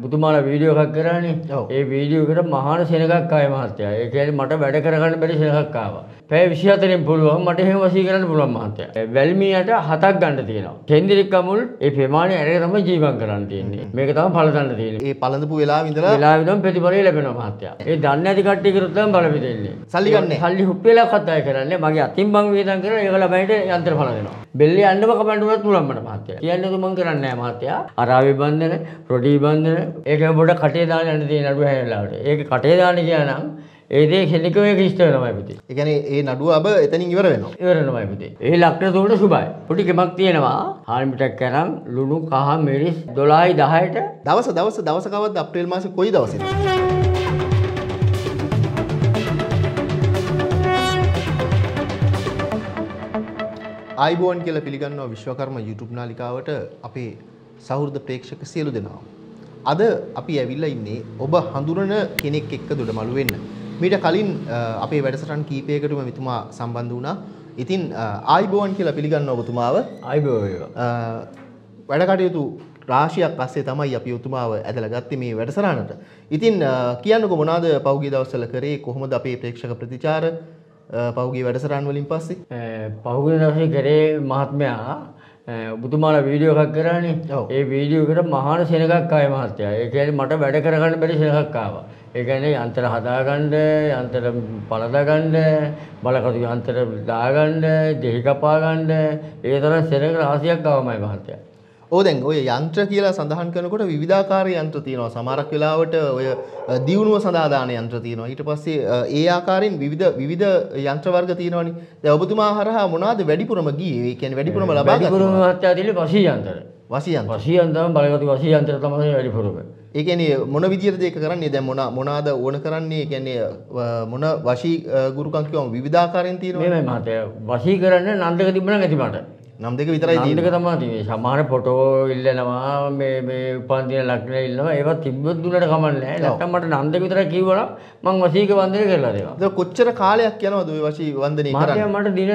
බුදුමාල video එකක් කරානේ. ඒ video එකට මහාන සෙනඟක් ආයේ මහත්තයා. ඒ කියන්නේ මට වැඩ කරගන්න බැරි සෙනඟක් ආවා. පැය 24න් පුළුවන් මට එහෙම වශී කරන්න පුළුවන් මහත්තයා. වැල්මියට හතක් ගන්න තියෙනවා. කෙන්දිරික් අමුල් ඒ ප්‍රමාණය ඇරගෙන තමයි ජීවත් කරන්න තියෙන්නේ. මේක තමයි පළඳන්න තියෙන්නේ. ඒ පළඳපු වෙලාව ඉඳලා වෙලාව ඉඳන් ප්‍රතිඵල ලැබෙනවා මහත්තයා. ඒ දන්නේ නැති කට්ටිය කරොත් තමයි බල බෙදෙන්නේ. සල්ලි ගන්න. සල්ලි හුප්පේලක් අතය කරන්නේ. මගේ අතින් මං වේදන් කරලා ඒක ළමයිට යන්ත්‍ර පළ දෙනවා. බෙල්ලේ අඬව කපන්නවත් මුලම්මට මහත්තයා. කියන්නේ මම කරන්නේ නැහැ මහත්තයා. අරාවි බන්ධන, රොඩි බන්ධන ඒක පොඩ කටේ දාලා යන්න තියෙන නඩුව හැරලාවට. ඒක කටේ දාන්න කියනනම් ඒ දේ හෙලිකවේ කිෂ්ට වෙනමයි පුතේ. ඒ කියන්නේ ඒ නඩුව අබ එතනින් ඉවර වෙනවා. ඉවර වෙනමයි පුතේ. ඒ ලක්ෂණ තුනට සුබයි. පොඩි කමක් තියෙනවා. හාල්මිටක් කරන් ලුණු කහ මිරිස් 12යි 10ට දවස දවස දවස කවද්ද අප්‍රේල් මාසේ කොයි දවසේද? අයිබෝන් කියල පිළිගන්නවා විශ්වකර්ම YouTube නාලිකාවට අපේ සෞෘද ප්‍රේක්ෂක සියලු දෙනවා. අද අපි ඇවිල්ල ඉන්නේ ඔබ හඳුරන කෙනෙක් එක්ක දුඩ මළුවෙන්න. මීට කලින් අපේ වැඩසටන් කීපයකටම මෙතුමා සම්බන්ධ වුණා ඉතින් ආයිබෝන් කියලා පිළිගන්න ඔබතුමාව අයිබෝ වැඩකටයුතු රාශියක් අස්සේ තමයි අපි උතුමාව ඇදල ගත්ත මේ වැඩසරාණට. ඉතින් කියන්නක මොනාද පෞගි දවස්සල කරේ කොහොමද අපේ ප්‍රේක්ෂක ප්‍රතිචාර පහුගේ වැඩසරන් වලින් පස්සේ පහුග දසේ කරේ මහත්මයා බුතුමාල වීඩියෝකක් කරන්නේ ඒ වීඩියෝකට මහාන සෙනකක් අය මහත්තයා ඒකැන මට වැඩ කරගන්න බැරි සෙනකක්කාව ඒකැන අන්තර හදාගණ්ඩ අන්තර පලදගණ්ඩ බලකතු අන්තර දාගණ්ඩ දෙහිකපාගණ්ඩ ඒ තර සෙනක රාසියක් ගවමයි මහත්තයා ඕදැන් ඔය යන්ත්‍ර කියලා සඳහන් කනකොට විධාකාරය යන්ත්‍ර තියෙනවා සමරක් වෙලාවට ඔය දියුණුව සඳාධාන යන්ත්‍ර තියෙනවා ඊට පස්සේ ඒ ආකාරයෙන් විධ විධ යන්ත්‍රවර්ග තියෙනවනි ද ඔබතුමා හරහා මොනාද වැඩිපුරම ගිය කියැන වැඩිපුරම ලබාගරම මත්‍යාතිල වශී යන්තර වසියන් වශීයන්තම බලගතු වශී යන්ත්‍ර තමයි වැඩිපුරම ඒකැන මොන විදිර දෙක කරන්නේ දැ මොන මොනාද ඕන කරන්නේ කැන්නේ මොන වශී ගුරුකංකිවම විධාකාරයෙන් තීරම මත වශී කරන්න නන්දක තිබන ඇතිමට නම් දෙක විතරයි තියෙන්නේ. නම් දෙක තමයි සමහර ෆොටෝ ඉල්ලනවා මේ මේ උපන්දින ලග්න ඉල්ලනවා ඒවා තිබ්බොත් දුන්නට කමන්නේ නැහැ. නැත්තම් මට නම් දෙක විතරක් කිව්වනම් මම වසීක වන්දනය කරලා දෙනවා. ඒක කොච්චර කාලයක් යනවද ඔය වසී වන්දනය කරන්නේ? මට දින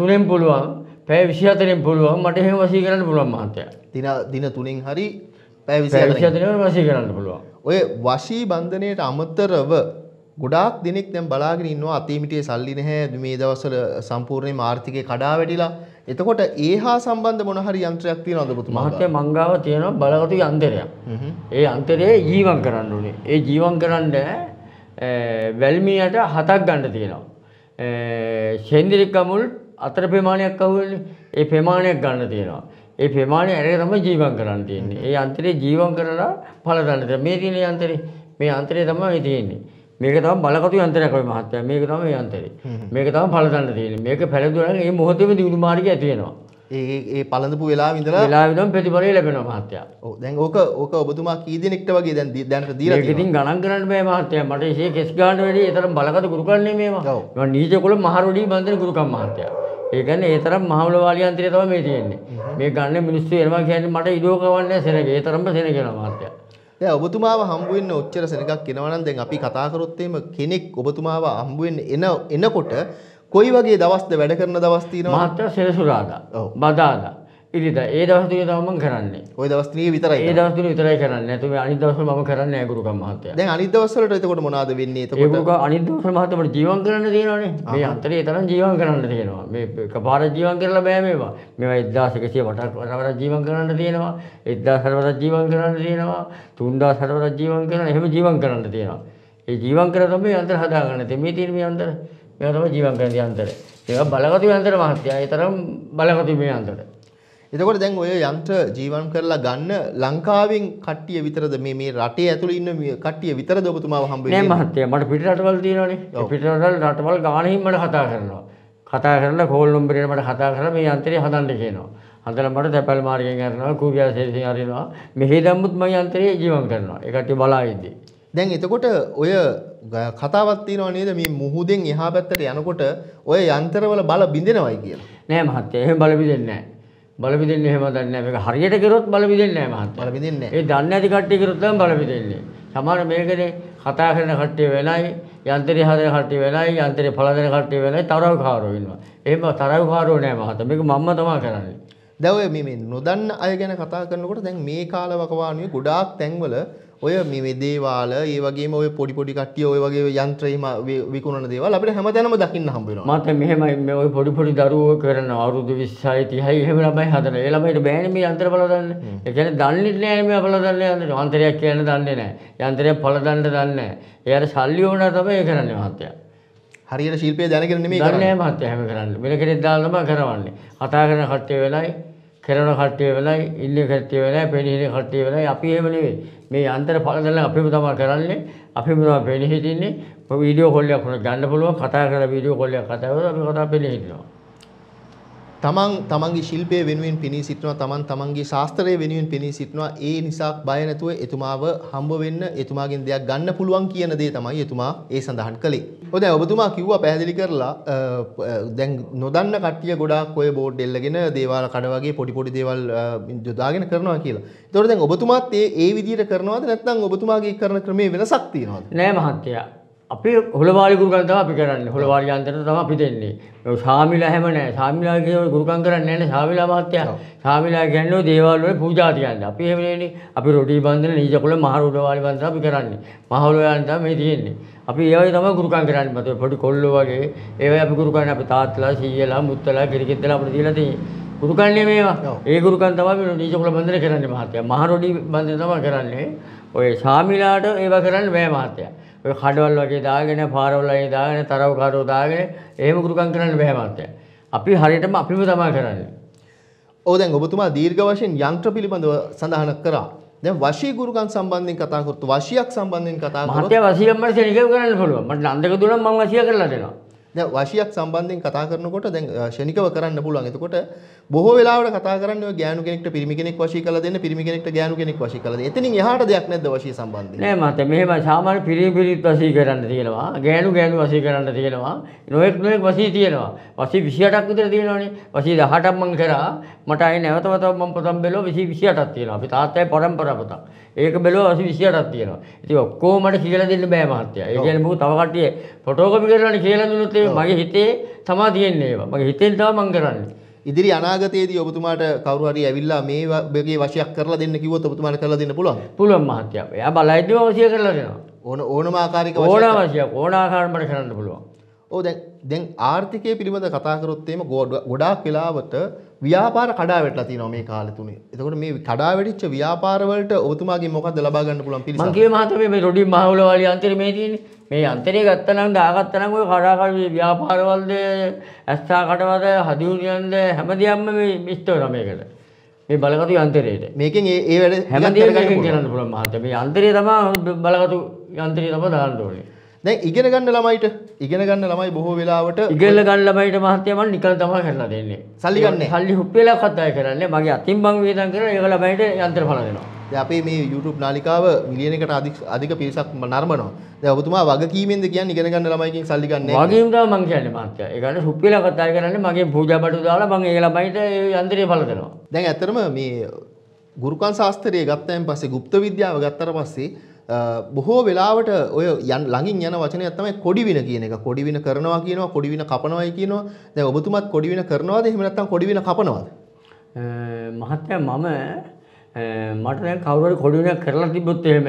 3න් පුළුවන්. පැය 24න් පුළුවන්. මට එහෙම වසී කරන්න පුළුවන් මහත්තයා. දින දින 3න් හරි පැය 24න් වසී කරන්න පුළුවන්. ඔය වශී බන්ධනයට අමතරව ගොඩාක් දෙනෙක් දැන් බලාගෙන ඉන්නවා අතීමිටියේ සල්ලි නැහැ මේ දවස්වල සම්පූර්ණයෙන්ම ආර්ථිකය කඩා වැටිලා. එතකොට ඒ හා සම්බන්ධ මොන හරි යන්ත්‍රයක් තියෙනවද පුතුමා? මහත්ය මංගාව තියෙනවා බලගතු යන්ත්‍රයක්. ඒ යන්ත්‍රය ජීවම් කරන්න ඕනේ. ඒ ජීවම් කරන්න වැල්මියට හතක් ගන්න තියෙනවා. ශෙන්දිරිකමුල් අතර ප්‍රමාණයක් අහුවෙන්නේ ඒ ප්‍රමාණයක් ගන්න තියෙනවා. ඒ ප්‍රමාණය ඇරගෙන තමයි ජීවම් කරන්න තියෙන්නේ. ඒ යන්ත්‍රය ජීවම් කරලා පළ ගන්න තියෙනවා. මේ තියෙන යන්ත්‍රේ මේ යන්ත්‍රය තමයි තියෙන්නේ. මේක තම බලකතු යන්තරයක් ඔය මහත්තයා. මේක තමයි යන්තරේ. මේක තමයි පළදන්න තියෙන්නේ. මේක පළදුණා නම් ඒ මොහොතේම දියුණු මාර්ගය ඇති වෙනවා. ඒ ඒ පළඳපු වෙලාව ඉඳලා වෙලාව ඉඳන් ප්‍රතිඵලය ලැබෙනවා මහත්තයා. ඔව් දැන් ඕක ඕක ඔබතුමා කී දිනෙකට වගේ දැන් දැනට දීලා තියෙනවා. ඒක ඉතින් ගණන් කරන්න බෑ මහත්තයා. මට ඉසේ කෙස් ගන්න වැඩි ඒ තරම් බලගත ගුරුකන්නේ මේවා. මම නීච කුල මහරොඩි බන්දන ගුරුකම් මහත්තයා. ඒ කියන්නේ ඒ තරම් මහවල වාලි යන්ත්‍රය තමයි මේ තියෙන්නේ. මේ ගන්න මිනිස්සු එනවා කියන්නේ මට ඉඩෝ කවන්නේ නැහැ සෙනගේ. ඒ තරම්ම සෙනගේනවා මහත්තයා. දැන් ඔබතුමාව හම්බු වෙන්න ඔච්චර සෙනඟක් එනවනම් දැන් අපි කතා කරොත් එහෙම කෙනෙක් ඔබතුමාව හම්බු වෙන්න එන එනකොට කොයි වගේ දවස්ද වැඩ කරන දවස් තියෙනවද? මාත්‍ර සෙනසුරාදා. බදාදා. ඉරිද ඒ දවස්තුේ තමන් කරන්නේ ඔය දවස්තේ විතර ඒ දවස්තුන විතරයි කරන්න ඇතුම අනිදවස ම කරන්න ගුරුක මහත දැ අනිදවසලට එතකොට මොනාද වෙන්නේ ඒක අනිදවස මහතමට ජීවන් කරන්න තියෙනනේ මේ අතරේ තරම් ජීවන් කරන්න තියෙනවා මේ පාර ජීවන් කරලා බෑ මේවා මෙවා එදදාසකසිය වටක් වරවර ජීවන් කරන්න තියෙනවා එදදා සරවරත් ජීවන් කරන්න තියෙනවා තුන්ඩා සරවරත් ජීවන් කරන එහෙම ජීවන් කරන්න තියෙනවා ඒ ජීවන් කර තමයි අන්තර හදාගන්න තෙ මේ තීරම අන්තර මෙතම ජීවන් කරන අන්තර ඒවා බලගතු අන්තර මහත්‍යය තරම් බලගතු මේ අන්තට එතකොට දැන් ඔය යන්ත්‍ර ජීවම් කරලා ගන්න ලංකාවෙන් කට්ටිය විතරද මේ මේ රටේ ඇතුළේ ඉන්න කට්ටිය විතරද ඔබතුමාව හම්බ වෙන්නේ නෑ මහත්තයා මට පිටරටවල් තියෙනවනේ පිටරටවල් රටවල් ගාණින් මට කතා කරනවා කතා කරලා කෝල් නම්බරේ මට කතා කරලා මේ යන්ත්‍රය හදන්න කියනවා හදලා මට තැපැල් මාර්ගයෙන් අරනවා කුරියර් සේවයෙන් අරිනවා මෙහි දැම්මුත් මම යන්ත්‍රය ජීවම් කරනවා ඒකට බලා ඉදී දැන් එතකොට ඔය කතාවක් තියෙනවා නේද මේ මුහුදෙන් එහා පැත්තට යනකොට ඔය යන්ත්‍රවල බල බිඳෙනවයි කියලා. නෑ මහත්තයා එහෙම බල බිඳෙන්නේ නෑ. බලපිදෙන්නේ එහෙම දන්නේ නැහැ. මේක හරියට කරොත් බලපිදෙන්නේ නැහැ මහත්තයා. බලපිදෙන්නේ නැහැ. ඒ දන්නේ නැති කට්ටිය කරොත් තමයි බලපිදෙන්නේ. සමහර මේකනේ කතා කරන කට්ටිය වෙනයි, යන්ත්‍රය හදන කට්ටිය වෙනයි, යන්ත්‍රය පළදෙන කට්ටිය වෙනයි, තරවකාරෝ ඉන්නවා. එහෙම තරවකාරෝ නැහැ මහත්තයා. මේක මම්ම තමයි කරන්නේ. දැන් ඔය මේ නොදන්න අය ගැන කතා කරනකොට දැන් මේ කාලවකවානුවේ ගොඩාක් තැන්වල ඔය මේ දේවාල ඒ වගේම ඔය පොඩි පොඩි කට්ටිය ඔය වගේ යන්ත්‍රයම විකුණන දේවල් අපිට හැමතැනම දකින්න හම්බ වෙනවා. මට මෙහෙමයි මේ ඔය පොඩි පොඩි දරුවෝ කරන අවුරුදු 20යි 30යි එහෙම ළමයි හදන. ඒ ළමයිට බෑනේ මේ යන්ත්‍ර බල දන්න. ඒ කියන්නේ දන්නේ නැහැ මේ බල දන්නේ යන්ත්‍ර. යන්ත්‍රයක් කියන්නේ දන්නේ නැහැ. යන්ත්‍රයක් බල දන්න දන්නේ නැහැ. එයාට සල්ලි ඕන තමයි ඒ කරන්නේ මහත්තයා. හරියට ශිල්පය දැනගෙන නෙමෙයි කරන්නේ. දන්නේ නැහැ මහත්තයා හැම කරන්නේ. මෙල කෙනෙක් දාලා තමයි කරවන්නේ. කතා කරන කට්ටිය වෙලයි කෙරණ කට්ටිය වෙලයි ඉල්ලේ කට්ටිය වෙලයි පෙනහිලේ කට්ටිය වෙලයි අපි එහෙම නෙවෙයි මේ යන්ත්‍ර පළදල අපිම තමයි කරන්නේ අපිම තමයි පෙනී හිටින්නේ වීඩියෝ කෝල් එකක් ගන්න පුළුවන් කතා කරලා වීඩියෝ කෝල් එකක් කතා කරලා අපි කතා පෙනී හිටිනවා තමන් තමන්ගේ ශිල්පය වෙනුවෙන් පිණී සිටිනවා තමන් තමන්ගේ ශාස්ත්‍රය වෙනුවෙන් පිණී සිටිනවා ඒ නිසා බය නැතුව එතුමාව හම්බ වෙන්න එතුමාගෙන් දෙයක් ගන්න පුළුවන් කියන දේ තමයි එතුමා ඒ සඳහන් කළේ. ඔය දැන් ඔබතුමා කිව්වා පැහැදිලි කරලා දැන් නොදන්න කට්ටිය ගොඩාක් ඔය බෝඩ් එල්ලගෙන දේවාල කඩ වගේ පොඩි පොඩි දේවල් යොදාගෙන කරනවා කියලා. ඒතකොට දැන් ඔබතුමාත් ඒ ඒ විදිහට කරනවද නැත්නම් ඔබතුමාගේ කරන ක්‍රමයේ වෙනසක් තියෙනවද? නෑ මහත්තයා. අපේ හොළවාලි ගුරුකම් තමයි අපි කරන්නේ. හොළවාලි යන්තර තමයි අපි දෙන්නේ. සාමිලා හැම නැහැ. සාමිලා කියව ගුරුකම් කරන්නේ නැහැ සාමිලා මහත්තයා. සාමිලා කියන්නේ දේවාල වල පූජා තියන්නේ. අපි එහෙම නෙවෙයි. අපි රොටි බන්දන නීජකොළ මහ රොඩවාලි බන්දන අපි කරන්නේ. මහ හොළවාලි තමයි මේ තියෙන්නේ. අපි ඒ වගේ තමයි ගුරුකම් කරන්නේ. මතක පොඩි කොල්ලෝ වගේ ඒවයි අපි ගුරුකම් කරන්නේ. අපි තාත්තලා, සීයලා, මුත්තලා, කිරිකෙද්දලා අපිට දීලා තියෙන්නේ. ගුරුකම් නෙමෙයි මේවා. ඒ ගුරුකම් තමයි නීජකොළ බන්දන කරන්නේ මහත්තයා. මහ රොඩි බන්දන තමයි කරන්නේ. ඔය ශාමිලාට ඒව කරන්න බෑ මහත්තයා. ඔය කඩවල් වගේ දාගෙන පාරවල් වගේ දාගෙන තරවකාරෝ දාගෙන එහෙම කුරුකම් කරන්න බෑ මහත්තයා. අපි හරියටම අපිම තමයි කරන්නේ. ඔව් දැන් ඔබතුමා දීර්ඝ වශයෙන් යන්ත්‍ර පිළිබඳව සඳහන කරා. දැන් වශී ගුරුකම් සම්බන්ධයෙන් කතා කරොත් වශියක් සම්බන්ධයෙන් කතා කරොත් මහත්ය වශියම්මර සෙනග කරන්න පුළුවන් මට නන්දක දුන්නම් මම වශිය කරලා දෙනවා දැන් වශියක් සම්බන්ධයෙන් කතා කරනකොට දැන් ශනිකව කරන්න පුළුවන්. එතකොට බොහෝ වෙලාවට කතා කරන්නේ ඔය ගෑනු කෙනෙක්ට පිරිමි කෙනෙක් වශී කළා දෙන්න, පිරිමි කෙනෙක්ට ගෑනු කෙනෙක් වශී කළා දෙන්න. එතනින් එහාට දෙයක් නැද්ද වශී සම්බන්ධයෙන්? නෑ මත මෙහෙම සාමාන්‍ය පිරිමි පිරිත් වශී කරන්න තියෙනවා, ගෑනු ගෑනු වශී කරන්න තියෙනවා, නොඑක් නොඑක් වශී තියෙනවා. වශී 28ක් විතර තියෙනවනේ. වශී 18ක් මං කරා. මට අය නැවතවත මම පොතම් බැලුවා 28ක් තියෙනවා. අපි තාත්තගේ පරම්පරා පොතක්. ඒක බැලුවා 28ක් තියෙනවා. ඉතින් ඔක්කොම මට කියලා දෙන්න බෑ මහත්තයා. ඒ කියන්නේ මම තව කට්ටිය ෆොටෝකපි කරලා කියලා දුන්නොත් මතකේ මගේ හිතේ තමා තියෙන්නේ ඒවා. මගේ හිතෙන් තමයි මම කරන්නේ. ඉදිරි අනාගතයේදී ඔබතුමාට කවුරු හරි ඇවිල්ලා මේ වගේ වශයක් කරලා දෙන්න කිව්වොත් ඔබතුමාට කරලා දෙන්න පුළුවන්. පුළුවන් මහත්තයා. එයා බලයිදී මම සිය කරලා දෙනවා. ඕන ඕනම ආකාරයක ඕනම වශයක් ඕන ආකාරයකට කරන්න පුළුවන්. ඔව් දැන් දැන් ආර්ථිකය පිළිබඳ කතා කරොත් එීම ගොඩාක් වෙලාවට ව්‍යාපාර කඩා වැටලා තියෙනවා මේ කාලේ තුනේ. එතකොට මේ කඩා වැටිච්ච ව්‍යාපාර වලට ඔබතුමාගෙන් මොකද්ද ලබා ගන්න පුළුවන් පිළිසම්? මං කියේ මහත්මයා මේ රොඩි මහවල වලිය අන්තිමේ මේ තියෙන්නේ මේ යන්ත්‍රය ගත්තනම් දාගත්තනම් ඔය කඩාකඩ ව්‍යාපාරවලද ඇස්සා කඩවද හදිහුනියන්ද හැමදේම මේ මිස්තර මේකට. මේ බලකතු යන්ත්‍රයේට. මේකෙන් ඒ ඒ වැඩ හැමදේම කරන්න පුළුවන් මහත්තයා. මේ යන්ත්‍රය තමයි බලකතු යන්ත්‍රය තමයි දාන්න ඕනේ. දැන් ඉගෙන ගන්න ළමයිට ඉගෙන ගන්න ළමයි බොහෝ වෙලාවට ඉගෙන ගන්න ළමයිට මහත්තයා මම නිකන් තමයි කරලා දෙන්නේ. සල්ලි ගන්න. සල්ලි හුප්පේලා කතාය කරන්නේ. මගේ අතින් මං වේදන් කරලා ඒක ළමයිට යන්ත්‍ර ඵල දෙනවා. අපේ මේ YouTube නාලිකාව මිලියනකට අධික පිරිසක් නර්මනවා. දැන් ඔබතුමා වගකීමෙන්ද කියන්නේ ඉගෙන ගන්න ළමයිකින් සල්ලි ගන්න නැහැ. වගකීම තමයි මම කියන්නේ මාත්‍යා. ඒ කියන්නේ සුප්පිලා කතා කරන්නේ මගේ පූජා බඩු දාලා මම ඒ ළමයිට ඒ යන්ත්‍රය පළදනවා. දැන් ඇත්තටම මේ ගුරුකන් ශාස්ත්‍රය ගත්තයින් පස්සේ গুপ্ত විද්‍යාව ගත්තට පස්සේ බොහෝ වෙලාවට ඔය යන් ළඟින් යන වචනයක් තමයි කොඩිවින කියන එක. කොඩිවින කරනවා කියනවා, කොඩිවින කපනවායි කියනවා. දැන් ඔබතුමත් කොඩිවින කරනවාද? එහෙම නැත්නම් කොඩිවින කපනවාද? මහත්තයා මම මට දැන් කවුරුහරි කොඩුණයක් කරලා තිබ්බොත් එහෙම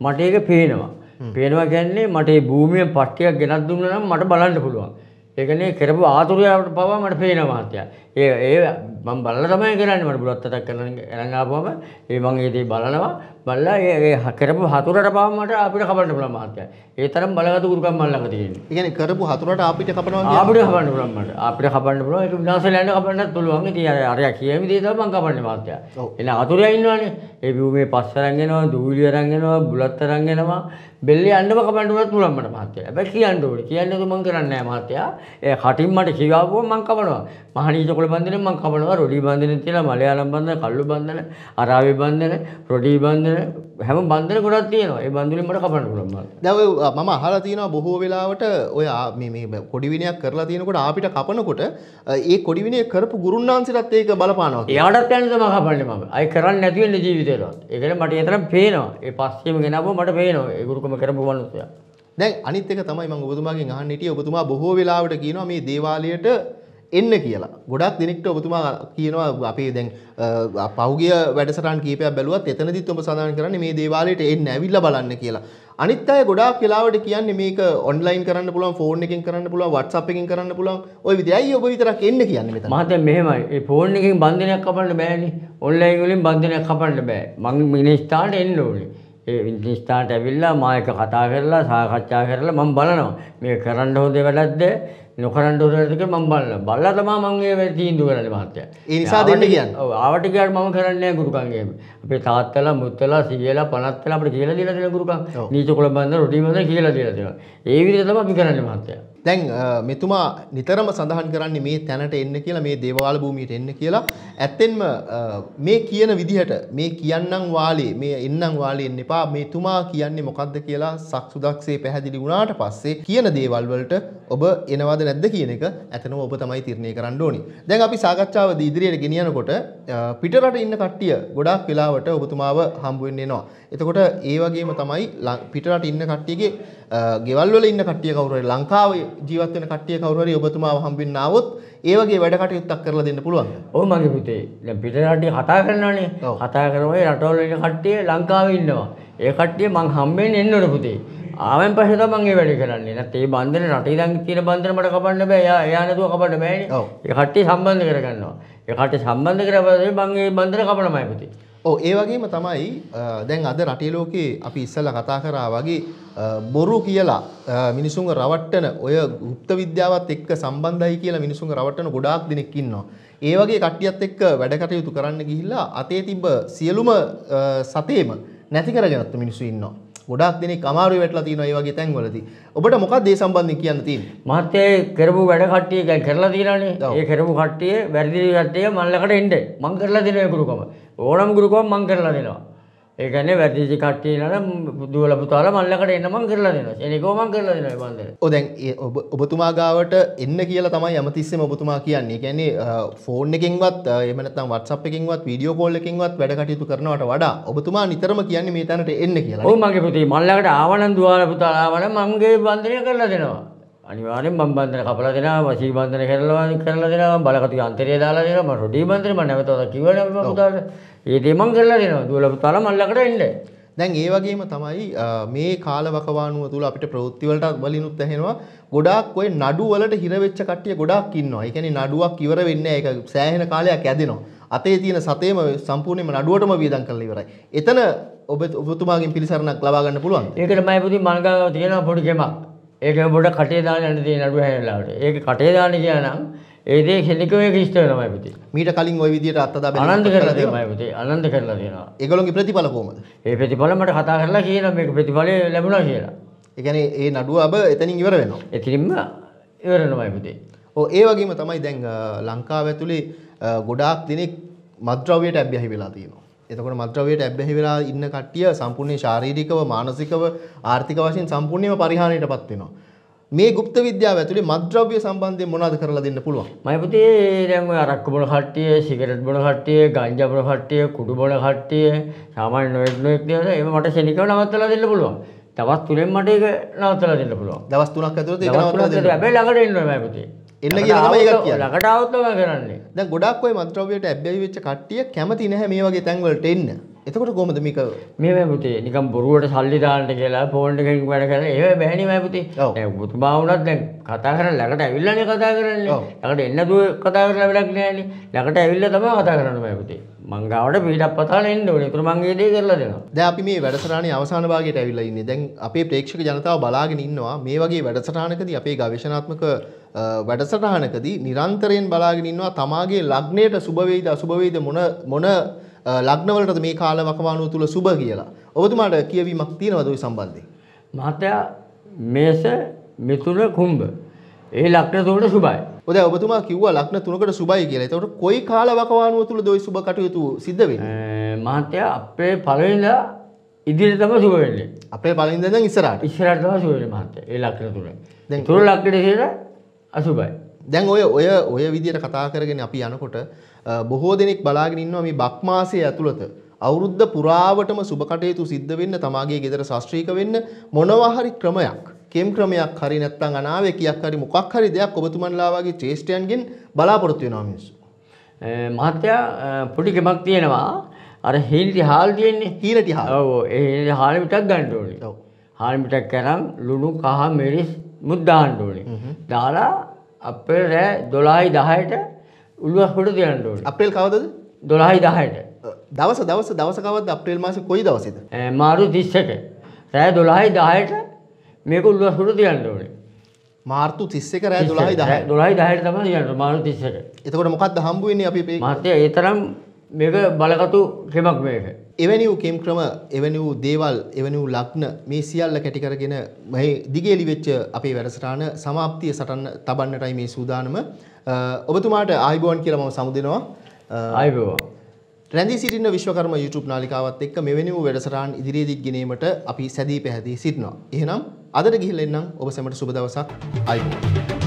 මට ඒක පේනවා. පේනවා කියන්නේ මට මේ භූමිය පට්ටියක් ගෙනත් දුන්නා නම් මට බලන්න පුළුවන්. ඒකනේ කරපු ආතුරයාට පවා මට පේනවා මහත්තයා. ඒ ඒ මම බලලා තමයි කරන්නේ මට බුලත් අතක් කරන ගණන් ආපුවම ඒ මම ඒ දේ බලනවා. බලලා ඒ කරපු හතුරට පවා මට අපිට කපන්න පුළුවන් මහත්තයා. ඒ තරම් බලගතු ගුරුකම් මල්ලක තියෙනවා. ඒ කියන්නේ කරපු හතුරට අපිට කපනවා කියන්නේ අපිට කපන්න පුළුවන් මට. අපිට කපන්න පුළුවන් ඒක විනාශල යන කපන්නත් පුළුවන්. ඉතින් අර අරයා කියමි දේ තමයි මම කපන්නේ මහත්තයා. එන හතුරයා ඉන්නවනේ. ඒ මේ පස් අරන් එනවා, දූවිලි අරන් එනවා, බුලත් අරන් එනවා. බෙල්ලේ යන්නව කපන්න උනත් පුළුවන් මට මහත්තයා. හැබැයි කියන්න ඕනේ. කියන්නේ මම කරන්නේ නැහැ මහත්තයා. ඒ කටින් මට කියාවුවොත් මම කපනවා. මහනී චොකල බන්ධනෙන් මම කපනවා රොඩි බන්ධනෙන් තියලා මලයාලම් බන්ධන, කල්ලු බන්ධන, අරාබි බන්ධන, රොඩි බන්ධන හැම බන්ධන ගොඩක් තියෙනවා. ඒ බන්ධනෙන් මට කපන්න පුළුවන් මම. දැන් ඔය මම අහලා තියෙනවා බොහෝ වෙලාවට ඔය මේ මේ කොඩි විනයක් කරලා තියෙනකොට ආපිට කපනකොට ඒ කොඩි විනය කරපු ගුරුන්නාන්සේටත් ඒක බලපානවා. එයාටත් යන තමයි කපන්නේ මම. අය කරන්නේ නැති වෙන්නේ ජීවිතේට. ඒ කියන්නේ මට ඒ තරම් පේනවා. ඒ පස්සෙම ගෙනාවම මට පේනවා. ඒ ගුරුකම කරපු මනුස්සයා. දැන් අනිත් එක තමයි මම ඔබතුමාගෙන් අහන්න හිටියේ ඔබතුමා බොහෝ වෙලාවට කියනවා මේ දේවාලයට එන්න කියලා ගොඩක් දෙනෙක්ට ඔබතුමා කියනවා අපේ දැන් පෞගිය වැඩසටන් කීපයක් බැලුවත් එතනදිත් ඔබ සඳහන් කරන්නේ මේ දේවාලයට එන්න ඇවිල්ලා බලන්න කියලා. අනිත් අය ගොඩාක් වෙලාවට කියන්නේ මේක ඔන්ලයින් කරන්න පුළුවන් ෆෝන් එකෙන් කරන්න පුළුවන් WhatsApp එකෙන් කරන්න පුළුවන් ওই විදිහයි ඔබ විතරක් එන්න කියන්නේ මෙතන. මහත්තයා මෙහෙමයි. ඒ ෆෝන් එකෙන් බන්ධනයක් කපන්න බෑනේ. ඔන්ලයින් වලින් බන්ධනයක් කපන්න බෑ. මම මිනිස් ස්ථානට එන්න ඕනේ. ඉස්ථාට ඇවිල්ලා මායක කතා කරලා සාකච්ඡා කරලා මම බලනවා මේ කරන්න හොඳ වැඩක්ද නොකරන්ට හොරටක මම බලන්න බල්ලා තමා මංගේ තීන්දු කරන්න මහත්තය ඒනිසා දෙන්න කියන්න ආවටිකයාට මම කරන්නේ ගුරුකන්ගේ අපේ තාත්තලා මුත්තලා සියලා පනත්තල අපට කියලා දීලා දෙන ගුරුකන් නීච කොළඹන්ද රොටිමද කියලා දීලා දෙනවා ඒ විදිහට තමයි අපි කරන්නේ මහත්තයා දැන් මෙතුමා නිතරම සඳහන් කරන්නේ මේ තැනට එන්න කියලා මේ දේවාල භූමියට එන්න කියලා ඇත්තෙන්ම මේ කියන විදිහට මේ කියන්නම් වාලේ මේ එන්නම් වාලේ එන්න එපා මේතුමා කියන්නේ මොකද්ද කියලා සක්සුදක්සේ පැහැදිලි වුණාට පස්සේ කියන දේවල් වලට ඔබ එනවද නැද්ද කියන එක ඇතනම ඔබ තමයි තීරණය කරන්න ඕනි. දැන් අපි සාකච්ඡාවද ඉදිරියට ගෙනියනකොට පිටරට ඉන්න කට්ටිය ගොඩාක් වෙලාවට ඔබතුමාව හම්බ වෙන්න එනවා. එතකොට ඒ වගේම තමයි පිටරට ඉන්න කට්ටියගේ ගෙවල් වල ඉන්න කට්ටිය කවුරු හරි ලංකාවේ ජීවත් වෙන කට්ටිය කවුරු හරි ඔබතුමාව හම්බෙන්න ආවොත් ඒ වගේ වැඩ කටයුත්තක් කරලා දෙන්න පුළුවන්. ඔව් මගේ පුතේ. දැන් පිටරට කතා කරනවානේ. කතා කරමු රටවල ඉන්න කට්ටිය ලංකාවේ ඉන්නවා. ඒ කට්ටිය මං හම්බෙන්න එන්න ඕන පුතේ. ආවෙන් පස්සේ තමයි මම ඒ වැඩේ කරන්නේ. නැත්නම් මේ බන්ධන රටේ ඉඳන් තියෙන බන්ධන මට කපන්න බෑ. එයා එයා නැතුව කපන්න බෑනේ. ඒ කට්ටිය සම්බන්ධ කරගන්නවා. ඒ කට්ටිය සම්බන්ධ කරපස්සේ මම මේ බන්ධන කපනමයි පුතේ. ඔව් ඒ වගේම තමයි දැන් අද රටේ ලෝකේ අපි ඉස්සෙල්ලා කතා කරා වගේ බොරු කියලා මිනිසුන්ව රවට්ටන ඔය গুপ্ত විද්‍යාවත් එක්ක සම්බන්ධයි කියලා මිනිසුන්ව රවට්ටන ගොඩාක් දෙනෙක් ඉන්නවා. ඒ වගේ කට්ටියත් එක්ක වැඩ කටයුතු කරන්න ගිහිල්ලා අතේ තිබ්බ සියලුම සතේම නැති කරගෙනත් මිනිස්සු ඉන්නවා. ගොඩක් දෙනෙක් අමාරුවේ වැටලා තියෙනවා මේ වගේ තැන්වලදී. ඔබට මොකක්ද ඒ සම්බන්ධයෙන් කියන්න තියෙන්නේ? මහත්තයා කරපු වැඩ කට්ටිය කරලා තියෙනනේ. ඒ කරපු කට්ටිය වැරදි කට්ටිය මල්ලකට එන්න. මං කරලා දෙනවා ගුරුකම. ඕනම ගුරුකම මං කරලා දෙනවා. ඒ කියන්නේ වැඩිචි කට්ටියනට දුවල පුතාල මල්ලකට එන්න මං කරලා දෙනවා. එනිකෝ මං කරලා දෙනවා බන්දර. ඔව් දැන් ඔබ ඔබතුමා ගාවට එන්න කියලා තමයි යමතිස්සෙම ඔබතුමා කියන්නේ. කියන්නේ ෆෝන් එකකින්වත් එහෙම නැත්නම් WhatsApp එකකින්වත් වීඩියෝ කෝල් එකකින්වත් වැඩ කටයුතු කරනවට වඩා ඔබතුමා නිතරම කියන්නේ මේ තැනට එන්න කියලා. ඔව් මගේ පුතේ මල්ලකට ආවනම් දුවල පුතාල ආවනම් මංගේ බන්දරය කරලා දෙනවා. අනිවාර්යෙන් මම බන්ධන කපලා දෙනවා වශී බන්ධන කරලා කරලා දෙනවා බලකටු යන්ත්‍රය දාලා දෙනවා මම රොඩි බන්ධන මම නැවතව කිව්වනේ මම පුතාට ඒ දේ මම කරලා දෙනවා දුවල පුතාලා මල්ලකට එන්න දැන් ඒ වගේම තමයි මේ කාලවකවානුව තුල අපිට ප්‍රවෘත්ති වලට බලිනුත් ඇහෙනවා ගොඩාක් ওই නඩු වලට හිර වෙච්ච කට්ටිය ගොඩාක් ඉන්නවා. ඒ කියන්නේ නඩුවක් ඉවර වෙන්නේ නැහැ. ඒක සෑහෙන කාලයක් ඇදෙනවා. අතේ තියෙන සතේම සම්පූර්ණයෙන්ම නඩුවටම වියදම් කරලා ඉවරයි. එතන ඔබ ඔබතුමාගෙන් පිළිසරණක් ලබා ගන්න පුළුවන්. ඒකට මම පුදුම මල්ගාව තියෙනවා පොඩි කැමක්. ඒක බොඩ කටේ දාන යන තියෙන නඩු හැලලාට. ඒක කටේ දාන කියනනම් ඒ දේ හෙලිකෝ ඒක ඉෂ්ට වෙනවයි පුතේ. මීට කලින් ওই විදියට අත්දැක බැලුවා. අනන්ත කරලා තියෙනවා පුතේ. අනන්ත කරලා තියෙනවා. ඒගොල්ලෝගේ ප්‍රතිඵල කොහොමද? ඒ ප්‍රතිඵල මට කතා කරලා කියනවා මේක ප්‍රතිඵලය ලැබුණා කියලා. ඒ කියන්නේ ඒ නඩුව අබ එතනින් ඉවර වෙනවා. එතනින්ම ඉවර වෙනවයි පුතේ. ඔව් ඒ වගේම තමයි දැන් ලංකාව ඇතුලේ ගොඩාක් දෙනෙක් මද්‍රව්‍යයට ඇබ්බැහි වෙලා තියෙනවා. එතකොට මත්ද්‍රව්‍යයට ඇබ්බැහි වෙලා ඉන්න කට්ටිය සම්පූර්ණයෙන් ශාරීරිකව මානසිකව ආර්ථික වශයෙන් සම්පූර්ණයෙන්ම පරිහානියටපත් වෙනවා. මේ গুপ্ত විද්‍යාව ඇතුලේ මත්ද්‍රව්‍ය සම්බන්ධයෙන් මොනවද කරලා දෙන්න පුළුවන්? මම පුතේ දැන් ඔය අරක්කු බොන කට්ටිය, සිගරට් බොන කට්ටිය, ගංජා බොන කට්ටිය, කුඩු බොන කට්ටිය, සාමාන්‍ය නොයෙක් නොයෙක් දේවල් ඒව මට ශනිකව නවත්තලා දෙන්න පුළුවන්. තවත් තුනෙන් මට ඒක නවත්තලා දෙන්න පුළුවන්. දවස් 3ක් ඇතුළත ඒක නවත්තලා දෙන්න. හැබැයි ළඟට එන්න ඕනේ මම පුතේ. එන්න ලකටාවත්ම කරන්නේ ද ගොඩක්ේ මත්‍රවයට ඇබැවි වෙච්ච කට්ටිය කැමති නැහැ මේ වගේ තැන්වලට එන්න එතකොට කොමද මික මේ පුතේ නිකම් බොරුවට සල්ලිදාන්ට කියලා පෝන්්ටකින් වැඩ කර ඒ බැහනි මැපති බුතු බාවනත් දැන් කතා කර ලකට ඇවිල්ලන කතා කරන්න ලකට එන්න දුව කතා කරලා වැඩක් නෑන ලකට ඇවිල්ල තම කතා කරන්න මැපතේ මංගාවට පිට පතාල එන්න ඕන තුර මංගේ දේ කරලා දෙනවා ද අපි මේ වැඩසටානේ අවසාන භාගයට ඇවිල්ලා ඉන්නේ දැන් අපේ ප්‍රේක්ෂක ජනතාව බලාගෙන ඉන්නවා මේ වගේ වැඩසටහනකදී අපේ ගවේෂණාත්මක වැඩසටහනකදී නිරන්තරයෙන් බලාගෙන ඉන්නවා තමාගේ ලග්නයට සුබ වේද අසුබ වේද මොන මොන ලග්නවලටද මේ කාල වකවානුව තුල සුබ කියලා. ඔබතුමාට කියවීමක් තියෙනවද ওই සම්බන්ධයෙන්? මහත්තයා මේෂ මිථුන කුම්භ. ඒ ලග්න තුනට සුබයි. ඔද ඔබතුමා කිව්වා ලක්න තුනකට සුබයි කියලා. එතකොට කොයි කාල වකවානුව තුලද ওই සුබ කටයුතු සිද්ධ වෙන්නේ? මහත්තයා අපේ පළවෙනිදා ඉදිරියට තමයි සුබ වෙන්නේ. අපේ පළවෙනිදා ඉඳන් ඉස්සරහට. ඉස්සරහට තමයි සුබ වෙන්නේ මහත්තයා. ඒ ලක්න තුන. දැන් තුන ලක්නට කියලා අසුබයි. දැන් ඔය ඔය ඔය විදියට කතා කරගෙන අපි යනකොට බොහෝ දෙනෙක් බලාගෙන ඉන්නවා මේ බක් මාසයේ ඇතුළත අවුරුද්ද පුරාවටම සුබ කටයුතු සිද්ධ වෙන්න තමාගේ ගෙදර ශාස්ත්‍රීය වෙන්න මොනවා හරි ක්‍රමයක් කේම්ක්‍රමයක් හරි නැත්නම් අනාවේකියක් හරි මොකක් හරි දෙයක් ඔබතුමන්ලා වගේ චේෂ්ඨයන්ගෙන් බලාපොරොත්තු වෙනවා මිනිස්සු. මහත්තයා පොඩි ගමක් තියෙනවා. අර හීනටි හාල් තියෙන්නේ. හීනටි හාල්. ඔව් ඒ හීනටි හාල් මිටක් ගන්න ඕනේ. ඔව්. හාල් මිටක් කරන් ලුණු කහ මිරිස් මුත් දාන්න ඕනේ. දාලා අප්‍රේල් රෑ 12යි 10ට උළුව හොට දෙන්න ඕනේ. අප්‍රේල් කවදද? 12යි 10ට. දවස දවස දවස කවද්ද අප්‍රේල් මාසේ කොයි දවසේද? මාරු 30ට. රෑ 12යි 10ට මේක උල්ලස්පුර තියන්න ඕනේ මාර්තු තිස්සක රෑ දොලයි දහ දොලයි දහයට තම යන්න මාරු තිස්සට එතකොට මොකක්ද හම්බුවන්නේ අපි මතය ඒතරම් මේක බලකතු කෙමක් මේක එවැනි වූ කෙම් ක්‍රම එවැනි වූ දේවල් එවැනි වූ ලක්න මේ සියල්ල කැටි කරගෙන මේ දිගේලි වෙච්ච අපේ වැඩසටහන સમાප්තිය සටන් තබන්නටයි මේ සූදානම ඔබතුමාට ආයිබෝන් කියලා මම සමුදෙනවා ආයිබෝන් රැඳී සිටින විශ්වකර්ම YouTube නාලිකාවත් එක්ක මෙවැනි වූ වැඩසටහන් ඉදිරියේදී ගෙනීමට අපි සැදී පැහැදී සිටිනවා එහෙනම් අදට ගිහිල්ලා එන්නම් ඔබ සැමට සුබ දවසක් අයිබෝන්